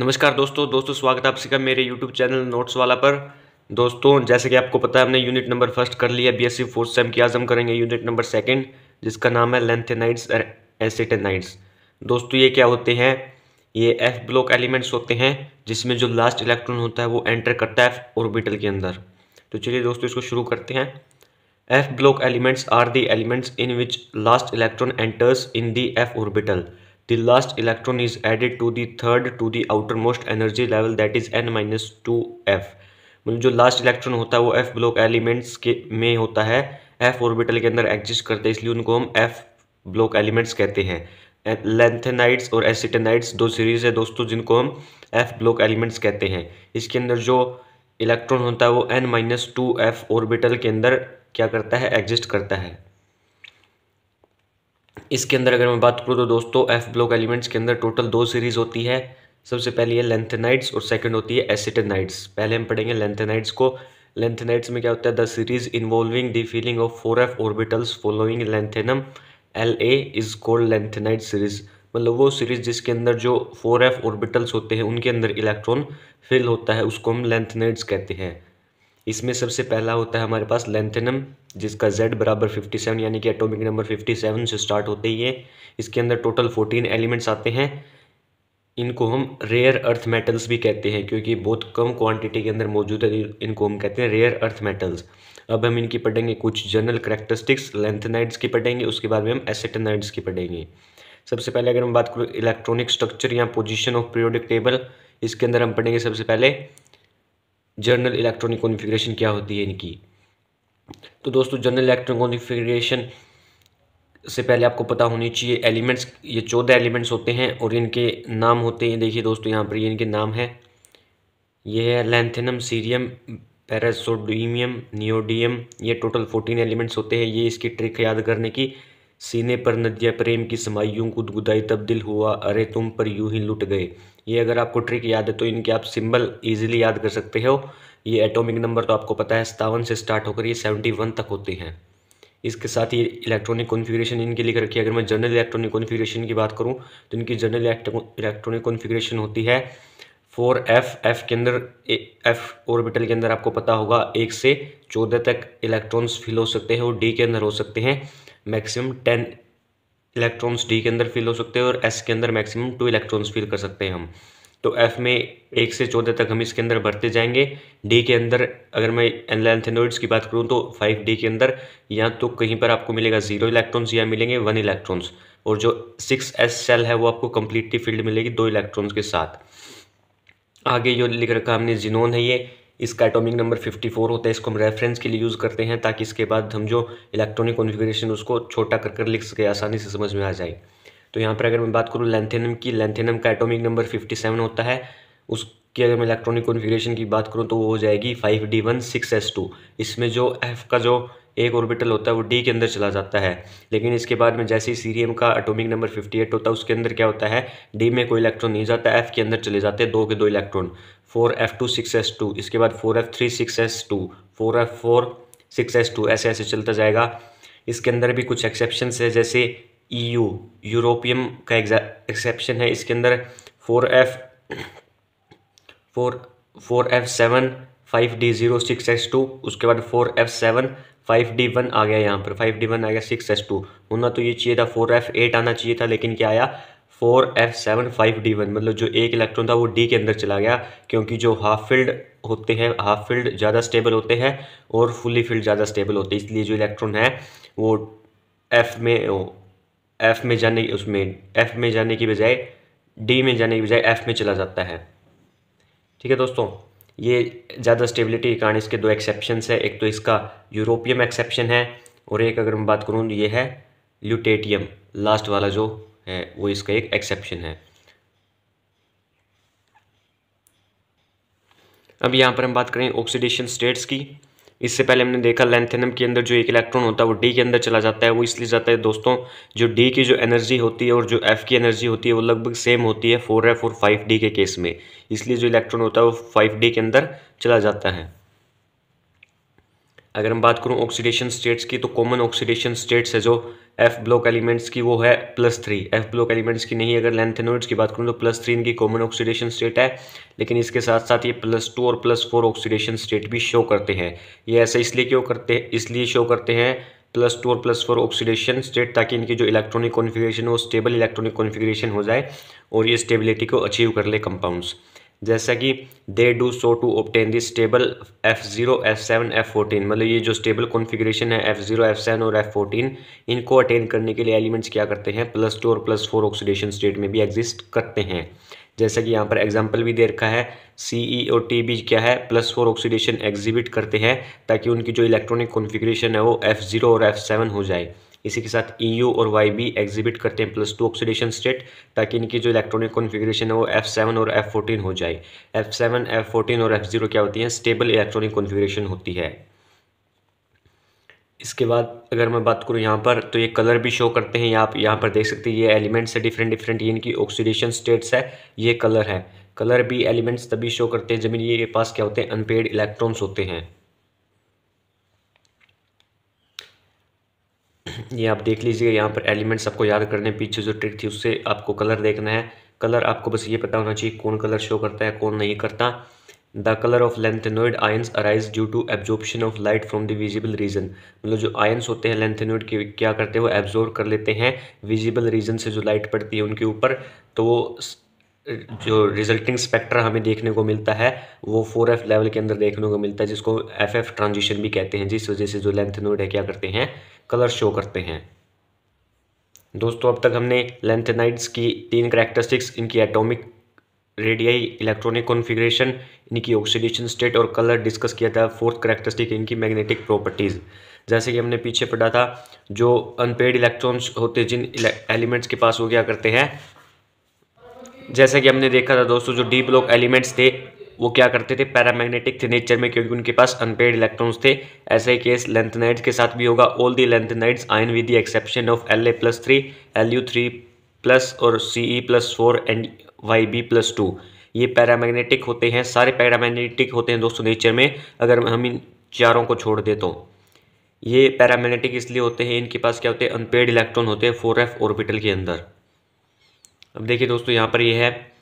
नमस्कार दोस्तों दोस्तों स्वागत है आप सबका मेरे यूट्यूब चैनल नोट्स वाला पर दोस्तों जैसे कि आपको पता है हमने यूनिट नंबर फर्स्ट कर लिया B S C fourth sem की आज हम करेंगे यूनिट नंबर सेकंड जिसका नाम है लेंथेनाइड्स और एसिटेनाइड्स दोस्तों ये क्या होते हैं ये एफ ब्लॉक एलिमेंट्स होते हैं जिसमें जो लास्ट इलेक्ट्रॉन होता है वो एंटर करता है एफ ऑर्बिटल के अंदर तो चलिए दोस्तों इसको शुरू करते हैं f block elements are the elements in which last electron enters in the f orbital the last electron is added to the third to the outermost energy level that is n minus two f मतलब जो last electron होता है वो F block elements के में होता है F orbital के अंदर एग्जिस्ट करते हैं इसलिए उनको हम एफ ब्लॉक एलिमेंट्स कहते हैं लेंथेनाइट्स और एसिटेनाइट्स दो सीरीज है दोस्तों जिनको हम एफ ब्लॉक एलिमेंट्स कहते हैं इसके अंदर जो इलेक्ट्रॉन होता है वो n minus two f orbital के अंदर क्या करता है एग्जिस्ट करता है इसके अंदर अगर मैं बात करूँ तो दोस्तों एफ ब्लॉक एलिमेंट्स के अंदर टोटल दो सीरीज़ होती है सबसे पहली है लेंथेनाइट्स और सेकंड होती है एसिटेनाइट्स पहले हम पढ़ेंगे लेंथेनाइट्स को लेंथेनाइट्स में क्या होता है the series involving the filling of four f orbitals following lanthanum L A is called lanthanide series मतलब वो सीरीज जिसके अंदर जो फोर एफ ऑर्बिटल्स होते हैं उनके अंदर इलेक्ट्रॉन फिल होता है उसको हम लेंथेनाइट्स कहते हैं इसमें सबसे पहला होता है हमारे पास लेंथेनम जिसका जेड बराबर 57 यानी कि एटॉमिक नंबर 57 से स्टार्ट होते ही है इसके अंदर टोटल 14 एलिमेंट्स आते हैं इनको हम रेयर अर्थ मेटल्स भी कहते हैं क्योंकि बहुत कम क्वांटिटी के अंदर मौजूद है इनको हम कहते हैं रेयर अर्थ मेटल्स अब हम इनकी पढ़ेंगे कुछ जनरल करेक्टरिस्टिक्स लेंथेनाइड्स की पढ़ेंगे उसके बाद में हम एसेटेनाइड्स की पढ़ेंगे सबसे पहले अगर हम बात करें इलेक्ट्रॉनिक स्ट्रक्चर या पोजिशन ऑफ पीरियोडिक टेबल इसके अंदर हम पढ़ेंगे सबसे पहले जर्नल इलेक्ट्रॉनिक कॉन्फ़िगरेशन क्या होती है इनकी तो दोस्तों जर्नल इलेक्ट्रॉनिक कॉन्फ़िगरेशन से पहले आपको पता होनी चाहिए एलिमेंट्स ये चौदह एलिमेंट्स होते हैं और इनके नाम होते हैं देखिए दोस्तों यहाँ पर ये इनके नाम है ये है लेंथेनम सीरियम पैरासोडीमियम नियोडियम ये टोटल फोर्टीन एलिमेंट्स होते हैं ये इसकी ट्रिक याद करने की सीने पर नदिया प्रेम की समाई यूं गुदाई तब्दील हुआ अरे तुम पर यूं ही लुट गए ये अगर आपको ट्रिक याद है तो इनके आप सिंबल इजीली याद कर सकते हो ये एटॉमिक नंबर तो आपको पता है सतावन से स्टार्ट होकर ये सेवेंटी वन तक होते हैं इसके साथ ये इलेक्ट्रॉनिक कॉन्फ़िगरेशन इनके लिख रखी है अगर मैं जनरल इलेक्ट्रॉनिक कॉन्फ़िगरेशन की बात करूँ तो इनकी जनरल इलेक्ट्रॉनिक कॉन्फ़िगरेशन होती है फोर एफ एफ के अंदर एफ ऑर्बिटल के अंदर आपको पता होगा एक से चौदह तक इलेक्ट्रॉन्स फिल हो सकते हैं और डी के अंदर हो सकते हैं मैक्सिमम टेन इलेक्ट्रॉन्स डी के अंदर फिल हो सकते हैं और एस के अंदर मैक्सिमम टू इलेक्ट्रॉन्स फिल कर सकते हैं हम तो एफ में एक से चौदह तक हम इसके अंदर बढ़ते जाएंगे डी के अंदर अगर मैं एनलैंथेनोइड्स की बात करूँ तो फाइव डी के अंदर या तो कहीं पर आपको मिलेगा जीरो इलेक्ट्रॉन्स या मिलेंगे वन इलेक्ट्रॉन्स और जो सिक्स एस सेल है वो आपको कम्प्लीटली फील्ड मिलेगी दो इलेक्ट्रॉन्स के साथ आगे जो लिख रखा हमने जिनोन है ये इसका एटॉमिक नंबर 54 होता है इसको हम रेफरेंस के लिए यूज़ करते हैं ताकि इसके बाद हम जो इलेक्ट्रॉनिक कॉन्फ़िगरेशन उसको छोटा कर कर लिख सके आसानी से समझ में आ जाए तो यहाँ पर अगर मैं बात करूँ लेंथेनम की लेंथेनम का एटॉमिक नंबर 57 होता है उस कि अगर मैं इलेक्ट्रॉनिक कॉन्फ़िगरेशन की बात करूँ तो वो हो जाएगी five d one six s two इसमें जो एफ़ का जो एक ऑर्बिटल होता है वो डी के अंदर चला जाता है लेकिन इसके बाद में जैसे ही सीरियम का एटॉमिक नंबर 58 होता है उसके अंदर क्या होता है डी में कोई इलेक्ट्रॉन नहीं जाता एफ के अंदर चले जाते हैं दो के दो electron four f two six s two इसके बाद four f three six s two four f four six s two ऐसे ऐसे चलता जाएगा इसके अंदर भी कुछ एक्सेप्शन है जैसे ई यू यूरोपियम का एक्सेप्शन है इसके अंदर four f four four f seven five d zero six s two उसके बाद four f seven five d one आ गया यहाँ पर फाइव डी वन आ गया सिक्स एस टू होना तो ये चाहिए था फोर एफ एट आना चाहिए था लेकिन क्या आया four f seven five d one मतलब जो एक इलेक्ट्रॉन था वो डी के अंदर चला गया क्योंकि जो हाफ फील्ड होते हैं हाफ फील्ड ज़्यादा स्टेबल होते हैं और फुली फील्ड ज़्यादा स्टेबल होते हैं इसलिए जो इलेक्ट्रॉन है वो एफ में एफ में जाने उसमें एफ में जाने की बजाय डी में जाने की बजाय एफ में चला जाता है ठीक है दोस्तों ये ज़्यादा स्टेबिलिटी के कारण इसके दो एक्सेप्शन है एक तो इसका यूरोपियम एक्सेप्शन है और एक अगर मैं बात करूँ तो ये है ल्यूटेटियम लास्ट वाला जो है वो इसका एक एक्सेप्शन है अब यहाँ पर हम बात करें ऑक्सीडेशन स्टेट्स की इससे पहले हमने देखा लेंथेनम के अंदर जो एक इलेक्ट्रॉन होता है वो डी के अंदर चला जाता है वो इसलिए जाता है दोस्तों जो डी की जो एनर्जी होती है और जो एफ़ की एनर्जी होती है वो लगभग सेम होती है फोर एफ और फाइव डी के केस में इसलिए जो इलेक्ट्रॉन होता है वो फाइव डी के अंदर चला जाता है अगर हम बात करूँ ऑक्सीडेशन स्टेट्स की तो कॉमन ऑक्सीडेशन स्टेट्स है जो एफ ब्लॉक एलिमेंट्स की वो है plus three f block elements की नहीं अगर लेंथेनोइड्स की बात करूँ तो प्लस थ्री इनकी कॉमन ऑक्सीडेशन स्टेट है लेकिन इसके साथ साथ ये प्लस टू और प्लस फोर ऑक्सीडेशन स्टेट भी शो करते हैं ये ऐसा इसलिए क्यों करते हैं इसलिए शो करते हैं प्लस टू और प्लस फोर ऑक्सीडेशन स्टेट ताकि इनकी जो इलेक्ट्रॉनिक कॉन्फिग्रेशन वो स्टेबल इलेक्ट्रॉनिक कॉन्फिग्रेशन हो जाए और ये स्टेबिलिटी को अचीव कर ले कंपाउंड्स जैसा कि they do so to obtain this table f zero f seven F fourteen मतलब ये जो स्टेबल कॉन्फ़िगरेशन है एफ ज़ीरो एफ सेवन और एफ फोर्टीन इनको अटेन करने के लिए एलिमेंट्स क्या करते हैं प्लस टू और प्लस फोर ऑक्सीडेशन स्टेट में भी एग्जिस्ट करते हैं जैसा कि यहाँ पर एग्जाम्पल भी दे रखा है सी ई e और टी बी क्या है प्लस फोर ऑक्सीडेशन एग्जिबिट करते हैं ताकि उनकी जो इलेक्ट्रॉनिक कॉन्फ़िगरेशन है वो एफ़ ज़ीरो और एफ़ सेवन हो जाए इसी के साथ ई e यू और वाई बी एग्जिबिट करते हैं प्लस टू ऑक्सीडेशन स्टेट ताकि इनकी जो इलेक्ट्रॉनिक कॉन्फिग्रेशन है वो एफ सेवन और एफ फोर्टीन हो जाए एफ सेवन एफ फोर्टीन और एफ जीरो क्या होती है स्टेबल इलेक्ट्रॉनिक कॉन्फिग्रेशन होती है इसके बाद अगर मैं बात करूँ यहाँ पर तो ये कलर भी शो करते हैं आप यहाँ पर देख सकते हैं ये एलिमेंट्स है डिफरेंट डिफरेंट ये इनकी ऑक्सीडेशन स्टेट्स है ये कलर है कलर भी एलिमेंट्स तभी शो करते हैं जब इनके पास क्या होते हैं अनपेड इलेक्ट्रॉन्स होते हैं ये आप देख लीजिए यहाँ पर एलिमेंट्स आपको याद करने पीछे जो ट्रिक थी उससे आपको कलर देखना है कलर आपको बस ये पता होना चाहिए कौन कलर शो करता है कौन नहीं करता the colour of lanthanoid ions arise due to absorption of light from the visible region मतलब जो आयंस होते हैं लेंथेनोइड के क्या करते हैं वो एब्जॉर्ब कर लेते हैं विजिबल रीजन से जो लाइट पड़ती है उनके ऊपर तो वो जो रिजल्टिंग स्पेक्ट्रा हमें देखने को मिलता है वो फोर एफ लेवल के अंदर देखने को मिलता है जिसको एफ एफ ट्रांजिशन भी कहते हैं जिस वजह से जो लेंथ नोड है क्या करते हैं कलर शो करते हैं दोस्तों अब तक हमने लेंथेनाइड्स की तीन करेक्टरिस्टिक्स इनकी एटॉमिक रेडियाई इलेक्ट्रॉनिक कॉन्फ़िगरेशन इनकी ऑक्सीडेशन स्टेट और कलर डिस्कस किया था फोर्थ करेक्टरिस्टिक इनकी मैग्नेटिक प्रॉपर्टीज़ जैसे कि हमने पीछे पढ़ा था जो अनपेड इलेक्ट्रॉन्स होते जिन एलिमेंट्स के पास वो क्या करते हैं जैसा कि हमने देखा था दोस्तों जो डी ब्लॉक एलिमेंट्स थे वो क्या करते थे पैरामैग्नेटिक थे नेचर में क्योंकि उनके पास अनपेड इलेक्ट्रॉन्स थे ऐसे ही केस लेंथनाइड्स के साथ भी होगा all the lanthanides ion with the exception of L A plus three L U three plus और C E plus four and Y B plus two ये पैरामैग्नेटिक होते हैं सारे पैरामैग्नेटिक होते हैं दोस्तों नेचर में अगर हम इन चारों को छोड़ दे तो ये पैरामैग्नेटिक इसलिए होते हैं इनके पास क्या होते हैं अनपेड इलेक्ट्रॉन होते हैं फोर एफ ऑर्बिटल के अंदर अब देखिए दोस्तों यहाँ पर ये यह है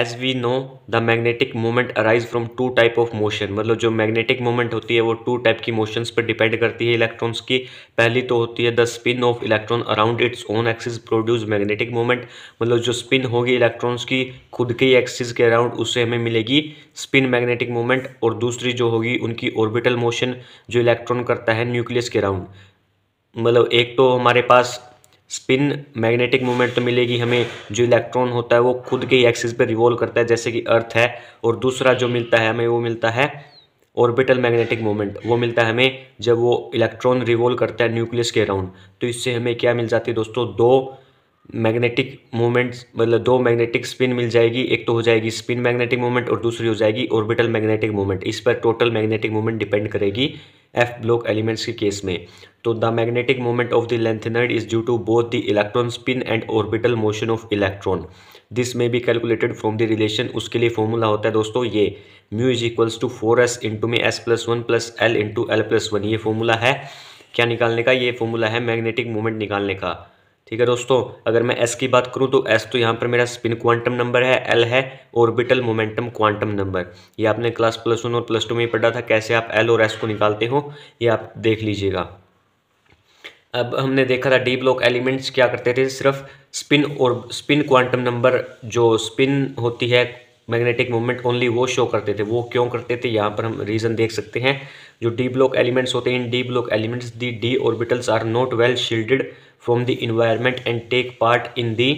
as we know the magnetic moment arise from two type of motion मतलब जो मैग्नेटिक मोमेंट होती है वो टू टाइप की मोशंस पर डिपेंड करती है इलेक्ट्रॉन्स की पहली तो होती है the spin of electron around its own axis produce magnetic moment मतलब जो स्पिन होगी इलेक्ट्रॉन्स की खुद के एक्सिस के अराउंड उससे हमें मिलेगी स्पिन मैग्नेटिक मोमेंट और दूसरी जो होगी उनकी ऑर्बिटल मोशन जो इलेक्ट्रॉन करता है न्यूक्लियस के अराउंड मतलब एक तो हमारे पास स्पिन मैग्नेटिक मोमेंट तो मिलेगी हमें जो इलेक्ट्रॉन होता है वो खुद के ही एक्सिस पर रिवॉल्व करता है जैसे कि अर्थ है और दूसरा जो मिलता है हमें वो मिलता है ऑर्बिटल मैग्नेटिक मोमेंट वो मिलता है हमें जब वो इलेक्ट्रॉन रिवॉल्व करता है न्यूक्लियस के अराउंड तो इससे हमें क्या मिल जाती है दोस्तों दो मैग्नेटिक मोमेंट्स मतलब दो मैग्नेटिक स्पिन मिल जाएगी एक तो हो जाएगी स्पिन मैग्नेटिक मोमेंट और दूसरी हो जाएगी ऑर्बिटल मैग्नेटिक मोमेंट इस पर टोटल मैग्नेटिक मोमेंट डिपेंड करेगी एफ ब्लॉक एलिमेंट्स के केस में तो the magnetic moment of the lanthanide is due to both the electron spin and orbital motion of electron this में भी कैलकुलेटेड फ्रॉम द रिलेशन उसके लिए formula होता है दोस्तों ये mu is equals to four S into में S plus one plus L into L plus one ये फॉर्मूला है क्या निकालने का ये फॉर्मूला है मैग्नेटिक मोमेंट निकालने का ठीक है दोस्तों अगर मैं एस की बात करूं तो एस तो यहाँ पर मेरा स्पिन क्वांटम नंबर है एल है ऑर्बिटल मोमेंटम क्वांटम नंबर ये आपने क्लास प्लस वन और प्लस टू में पढ़ा था कैसे आप एल और एस को निकालते हो ये आप देख लीजिएगा अब हमने देखा था डी ब्लॉक एलिमेंट्स क्या करते थे सिर्फ स्पिन और स्पिन क्वांटम नंबर जो स्पिन होती है मैग्नेटिक मोमेंट ओनली वो शो करते थे वो क्यों करते थे यहाँ पर हम रीज़न देख सकते हैं जो डी ब्लॉक एलिमेंट्स होते हैं in D block elements the D orbitals are not well shielded from the environment and take part in the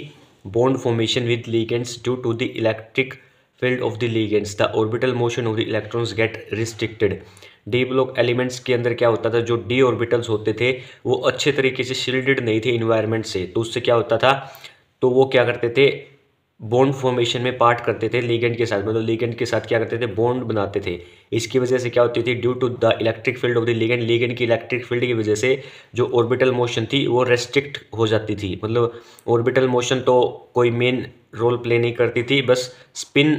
bond formation with ligands due to the electric field of the ligands the orbital motion of the electrons get restricted D block elements के अंदर क्या होता था जो D orbitals होते थे वो अच्छे तरीके से शील्डेड नहीं थे इन्वायरमेंट से तो उससे क्या होता था तो वो क्या करते थे बॉन्ड फॉर्मेशन में पार्ट करते थे लीगेंड के साथ मतलब लीगेंड के साथ क्या करते थे बॉन्ड बनाते थे इसकी वजह से क्या होती थी due to the electric field of the ligand ligand की इलेक्ट्रिक फील्ड की वजह से जो ऑर्बिटल मोशन थी वो रेस्ट्रिक्ट हो जाती थी मतलब ऑर्बिटल मोशन तो कोई मेन रोल प्ले नहीं करती थी बस स्पिन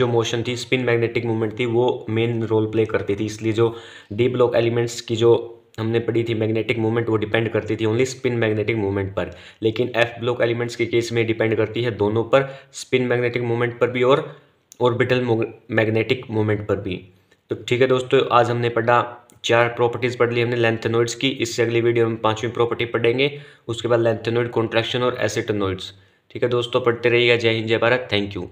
जो मोशन थी स्पिन मैग्नेटिक मूवमेंट थी वो मेन रोल प्ले करती थी इसलिए जो डी ब्लॉक एलिमेंट्स की जो हमने पढ़ी थी मैग्नेटिक मूवमेंट वो डिपेंड करती थी ओनली स्पिन मैग्नेटिक मूवमेंट पर लेकिन एफ ब्लॉक एलिमेंट्स के केस में डिपेंड करती है दोनों पर स्पिन मैग्नेटिक मूवमेंट पर भी और ऑर्बिटल मैग्नेटिक मूवमेंट पर भी तो ठीक है दोस्तों आज हमने पढ़ा चार प्रॉपर्टीज़ पढ़ ली हमने लेंथेनोइड्स की इससे अगली वीडियो में पांचवी प्रॉपर्टी पढ़ेंगे उसके बाद लेंथेनोइड कॉन्ट्रैक्शन और एसिटेनोइड्स ठीक है दोस्तों पढ़ते रहिएगा जय हिंद जय भारत थैंक यू